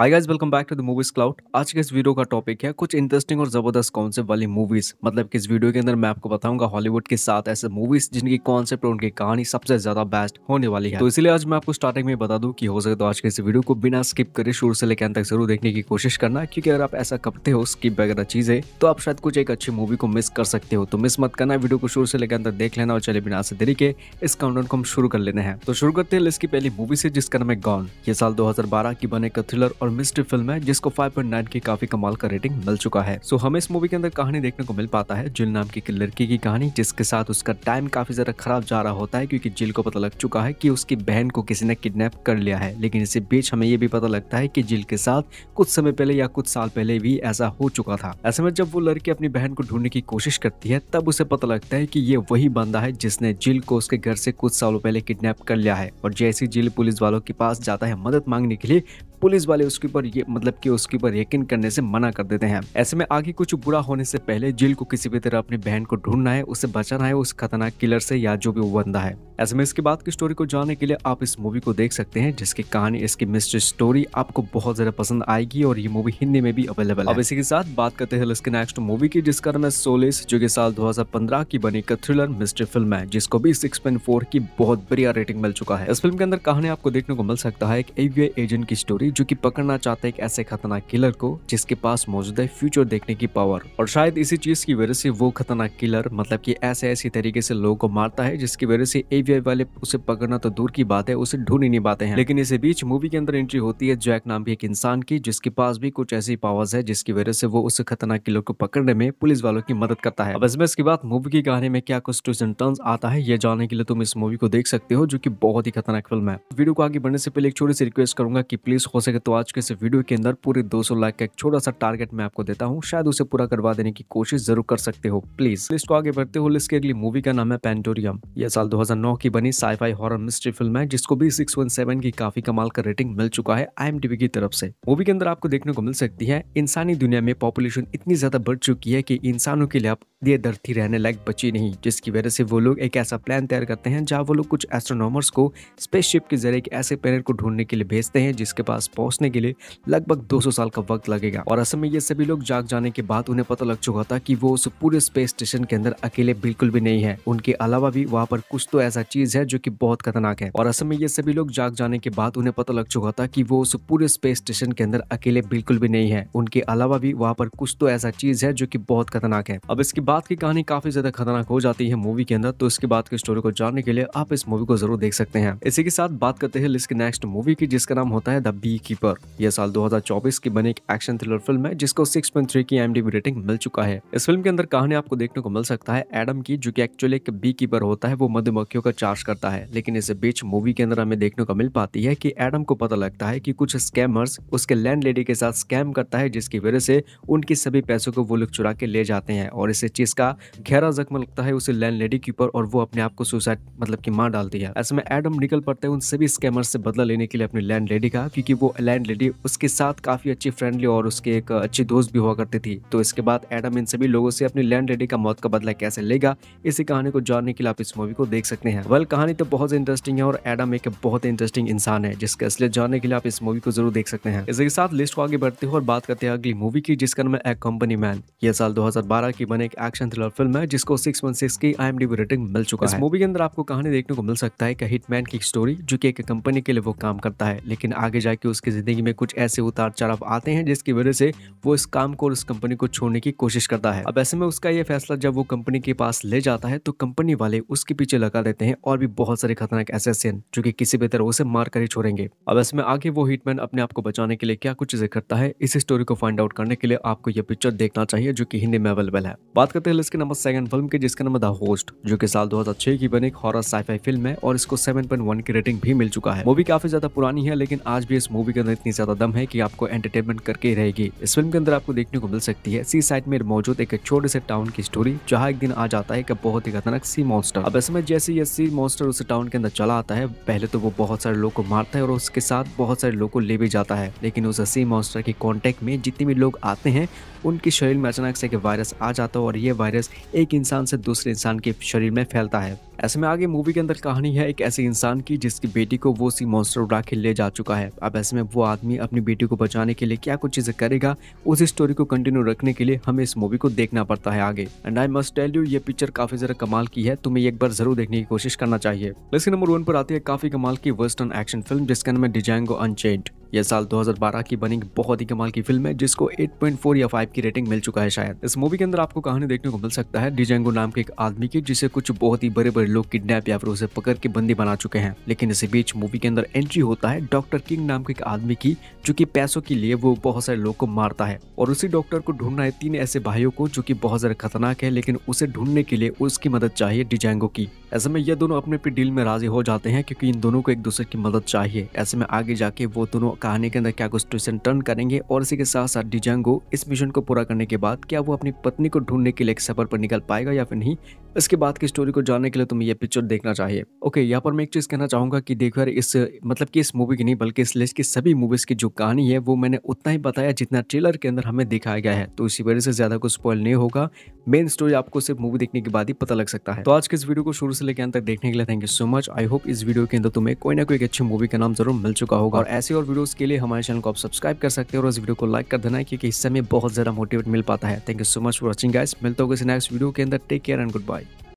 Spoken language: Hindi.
hi guys welcome back to the movies cloud आज के इस वीडियो का टॉपिक है कुछ इंटरेस्टिंग और ज़बरदस्त कॉन्सेप्ट वाली मूवीज़ मतलब कि इस वीडियो के अंदर मैं आपको बताऊंगा हॉलीवुड के साथ ऐसे मूवीज़ जिनकी कॉन्सेप्ट और उनकी कहानी सबसे ज़्यादा बेस्ट होने वाली है तो इसलिए आज मैं आपको स्टार्टिंग में बता दूँ की हो सके तो आज के इस वीडियो को बिना स्किप करे शुरू से लेकर अंत तक जरूर देखने की कोशिश करना क्योंकि अगर आप ऐसा करते हो स्किप वगैरह चीज़ें तो आप शायद कुछ एक अच्छी मूवी को मिस कर सकते हो तो मिस मत करना वीडियो को शुरू से लेकर अंदर देख लेना और चले बिना से देरी के इस काउंटेंट को हम शुरू कर लेने तो शुरू करते हैं इसकी पहली मूवी से जिसका नाम है गॉन ये साल दो की बने का थ्रिलर और और मिस्ट्री फिल्म है जिसको 5.9 की काफी कमाल का रेटिंग मिल चुका है सो so, हमें इस मूवी के अंदर कहानी देखने को मिल पाता है जिल नाम की लड़की की कहानी जिसके साथ उसका टाइम काफी ज्यादा खराब जा रहा होता है क्योंकि जिल को पता लग चुका है की उसकी बहन को किसी ने किडनेप कर लिया है लेकिन इसी बीच हमें ये भी पता लगता है की जिल के साथ कुछ समय पहले या कुछ साल पहले भी ऐसा हो चुका था ऐसे में जब वो लड़की अपनी बहन को ढूंढने की कोशिश करती है तब उसे पता लगता है की ये वही बंदा है जिसने जिल को उसके घर से कुछ सालों पहले किडनेप कर लिया है और जैसे जिल पुलिस वालों के पास जाता है मदद मांगने के लिए पुलिस वाले उसके ऊपर मतलब कि उसके ऊपर यकीन करने से मना कर देते हैं ऐसे में आगे कुछ बुरा होने से पहले जिल को किसी भी तरह अपनी बहन को ढूंढना है उसे बचाना है उस खतरनाक किलर से या जो भी वो बंदा है ऐसे में इसके बाद की स्टोरी को जानने के लिए आप इस मूवी को देख सकते हैं जिसकी कहानी इसकी मिस्ट्री स्टोरी आपको बहुत ज्यादा पसंद आएगी और ये मूवी हिंदी में भी अवेलेबल है अब इसी के साथ बात करते हैं इसके नेक्स्ट मूवी की जिसका नाम है सोलिस जो कि साल दो की बनी एक थ्रिलर मिस्ट्री फिल्म है जिसको भी सिक्स की बहुत बढ़िया रेटिंग मिल चुका है इस फिल्म के अंदर कहानी आपको देखने को मिल सकता है एक एवीआई एजेंट की स्टोरी है जो कि पकड़ना चाहता है एक ऐसे खतरनाक किलर को जिसके पास मौजूद है फ्यूचर देखने की पावर और शायद इसी चीज की वजह से वो खतरनाक किलर मतलब कि ऐसे ऐसी तरीके से लोगों को मारता है जिसकी वजह से एवीआई वाले उसे पकड़ना तो दूर की बात है उसे ढूंढ नहीं पाते हैं लेकिन इसी बीच मूवी के अंदर एंट्री होती है जैक नाम भी एक इंसान की जिसके पास भी कुछ ऐसी पावर्स है जिसकी वजह से वो उस खतरनाक किलर को पकड़ने में पुलिस वालों की मदद करता है अब इसमें इसके बाद मूवी की कहानी में क्या कुछ ट्विस्ट एंड आता है ये जानने के लिए तुम इस मूवी को देख सकते हो जो की बहुत ही खतरनाक फिल्म है वीडियो को आगे बढ़ने से पहले एक छोटी सी रिक्वेस्ट करूंगा की प्लीज सके तो आज के इस वीडियो के अंदर पूरे 200 लाख का एक छोटा सा टारगेट मैं आपको देता हूँ शायद उसे पूरा करवा देने की कोशिश जरूर कर सकते हो प्लीज लिस्ट को आगे बढ़ते हो लिस्ट की अगली मूवी का नाम है पेंटोरियम यह साल दो की बनी साइफाई हॉर मिस्ट्री फिल्म है जिसको भी सिक्स की काफी कमाल का रेटिंग मिल चुका है आई की तरफ से मूवी के अंदर आपको देखने को मिल सकती है इंसानी दुनिया में पॉपुलेशन इतनी ज्यादा बढ़ चुकी है की इंसानों के लिए अब ये धरती रहने लायक बची नहीं जिसकी वजह से वो लोग एक ऐसा प्लान तैयार करते हैं जहाँ वो लोग कुछ एस्ट्रोनॉमर्स को स्पेसशिप के जरिए एक ऐसे प्लेनेट को ढूंढने के लिए भेजते हैं जिसके पास पहुंचने के लिए लगभग 200 साल का वक्त लगेगा और असल में ये सभी लोग जाग जाने के बाद उन्हें पता लग चुका था कि वो उस पूरे स्पेस स्टेशन के अंदर अकेले बिल्कुल भी नहीं है उनके अलावा भी वहाँ पर कुछ तो ऐसा चीज है जो की बहुत खतरनाक है और असम में ये सभी लोग जाग जाने के बाद उन्हें पता लग चुका था की वो उस पूरे स्पेस स्टेशन के अंदर अकेले बिल्कुल भी नहीं है उनके अलावा भी वहाँ पर कुछ तो ऐसा चीज है जो की बहुत खतरनाक है अब इसके बाद की कहानी काफी ज्यादा खतरनाक हो जाती है मूवी के अंदर तो इसके बाद की स्टोरी को जानने के लिए आप इस मूवी को जरूर देख सकते हैं इसी के साथ बात करते हैं लिस्ट नेक्स्ट मूवी की जिसका नाम होता है द बी कीपर यह साल 2024 की बनी एक एक्शन थ्रिलर फिल्म है जिसको 6.3 की एम रेटिंग मिल चुका है इस फिल्म के अंदर कहानी आपको देखने को मिल सकता है एडम की जो कि एक्चुअली एक बी कीपर होता है वो मधुमक्खियों का चार्ज करता है लेकिन इस बीच मूवी के अंदर हमें देखने को मिल पाती है की एडम को पता लगता है की कुछ स्कैमर्स उसके लैंड के साथ स्कैम करता है जिसकी वजह से उनके सभी पैसों को वो लोग चुरा के ले जाते हैं और इस चीज का गहरा जख्म लगता है उसे लैंड लेडी के ऊपर और वो अपने आप को सुसाइड मतलब की मार डालती है ऐसे में एडम निकल पड़ते हैं उन सभी स्कैमर से बदला लेने के लिए अपनी लैंड लेडी का क्योंकि वो लैंड लेडी उसके साथ काफी अच्छी फ्रेंडली और उसके एक अच्छी दोस्त भी हुआ करती थी तो इसके बाद एडम इन सभी लोगों से अपनी लैंड लेडी का मौत का बदला कैसे लेगा इसी कहानी को जानने के लिए आप इस मूवी को देख सकते हैं वेल कहानी तो बहुत इंटरेस्टिंग है और एडम एक बहुत इंटरेस्टिंग इंसान है जिसके असले जानने के लिए आप इस मूवी को जरूर देख सकते हैं इसके साथ लिस्ट को आगे बढ़ते हुए और बात करते हैं अगली मूवी की जिसका नाम है कंपनी मैन यह साल दो की बने एक एक्शन थ्रिलर फिल्म है जिसको सिक्स की आईएमडीबी रेटिंग मिल चुका है मूवी के अंदर आपको कहानी देखने को मिल सकता है हिटमैन की स्टोरी जो की एक कंपनी के लिए वो काम करता है लेकिन आगे जाके उस उसकी ज़िंदगी में कुछ ऐसे उतार चढ़ाव आते हैं जिसकी वजह से वो इस काम को और उस कंपनी को छोड़ने की कोशिश करता है अब ऐसे में उसका ये फैसला जब वो कंपनी के पास ले जाता है तो कंपनी वाले उसके पीछे लगा देते हैं और भी बहुत सारे खतरनाक ऐसे जो कि किसी भी तरह उसे मार कर ही छोड़ेंगे अब ऐसे में आगे वो हिटमैन अपने आप को बचाने के लिए क्या कुछ चीजें करता है इस स्टोरी को फाइंड आउट करने के लिए आपको यह पिक्चर देखना चाहिए जो की हिंदी में अवेलेबल है बात करते हैं इसके नंबर सेकंड फिल्म के जिसका नाम द होस्ट जो की साल दो की बनी हॉरर साइफाई फिल्म है और इसको सेवन की रेटिंग भी मिल चुका है मूवी काफी ज्यादा पुरानी है लेकिन आज भी इस मूवी मूवी के अंदर इतनी ज्यादा दम है कि आपको एंटरटेनमेंट करके रहेगी इस फिल्म के अंदर आपको देखने को मिल सकती है सी साइड में मौजूद एक छोटे से टाउन की स्टोरी जहाँ एक दिन आ जाता है एक बहुत ही खतरनाक सी मॉन्स्टर अब इसमें जैसे ये सी मॉन्स्टर उस टाउन के अंदर चला आता है पहले तो वो बहुत सारे लोग को मारता है और उसके साथ बहुत सारे लोग को ले भी जाता है लेकिन उस सी मॉन्स्टर के कॉन्टेक्ट में जितने भी लोग आते हैं उनके शरीर में अचानक से एक वायरस आ जाता है और ये वायरस एक इंसान से दूसरे इंसान के शरीर में फैलता है ऐसे में आगे मूवी के अंदर कहानी है एक ऐसे इंसान की जिसकी बेटी को वो सी मॉन्स्टर उड़ा के ले जा चुका है अब इसमें वो आदमी अपनी बेटी को बचाने के लिए क्या कुछ चीज़ें करेगा उस स्टोरी को कंटिन्यू रखने के लिए हमें इस मूवी को देखना पड़ता है आगे and I must tell you ये पिक्चर काफी जरा कमाल की है तुम्हें एक बार जरूर देखने की कोशिश करना चाहिए लेकिन नंबर वन पर आती है काफी कमाल की वेस्टर्न एक्शन फिल्म जिसका नाम है डिजांगो अनचेड यह साल 2012 की बनी बहुत ही कमाल की फिल्म है जिसको 8.4 या 5 की रेटिंग मिल चुका है शायद इस मूवी के अंदर आपको कहानी देखने को मिल सकता है डिजेंगो नाम के एक आदमी की जिसे कुछ बहुत ही बड़े बड़े लोग किडनैप या फिर उसे पकड़ के बंदी बना चुके हैं लेकिन इसी बीच मूवी के अंदर एंट्री होता है डॉक्टर किंग नाम के एक आदमी की जो की पैसों के लिए वो बहुत सारे लोग को मारता है और उसी डॉक्टर को ढूंढना है तीन ऐसे भाइयों को जो की बहुत ज्यादा खतरनाक है लेकिन उसे ढूंढने के लिए उसकी मदद चाहिए डिजेंगो की ऐसे में यह दोनों अपने डील में राजी हो जाते हैं क्योंकि इन दोनों को एक दूसरे की मदद चाहिए ऐसे में आगे जाके वो दोनों कहानी के अंदर क्या कुछ ट्विस्ट टर्न करेंगे और इसी के साथ साथ डिजांगो इस मिशन को पूरा करने के बाद क्या वो अपनी पत्नी को ढूंढने के लिए एक सफर पर निकल पाएगा या फिर नहीं इसके बाद की स्टोरी को जानने के लिए तुम्हें यह पिक्चर देखना चाहिए ओके यहाँ पर मैं एक चीज़ कहना चाहूंगा कि देखो यार इस मतलब कि इस मूवी की नहीं बल्कि इस लिस्ट की सभी मूवीज़ की जो कहानी है वो मैंने उतना ही बताया जितना ट्रेलर के अंदर हमें दिखाया गया है तो इसी वजह से ज़्यादा कुछ स्पॉइल नहीं होगा मेन स्टोरी आपको सिर्फ मूवी देखने के बाद ही पता लग सकता है तो आज के इस वीडियो को शुरू से लेकर अंत तक देखने के लिए thank you so much I hope इस वीडियो के अंदर तुम्हें कोई ना कोई अच्छी मूवी का नाम जरूर मिल चुका होगा और ऐसे और वीडियो उसके के लिए हमारे चैनल को आप सब्सक्राइब कर सकते हैं और इस वीडियो को लाइक कर देना है क्योंकि इससे हमें बहुत ज़्यादा मोटिवेट मिल पाता है thank you so much for watching guys मिलते हो किसी नेक्स्ट वीडियो के अंदर take care and good bye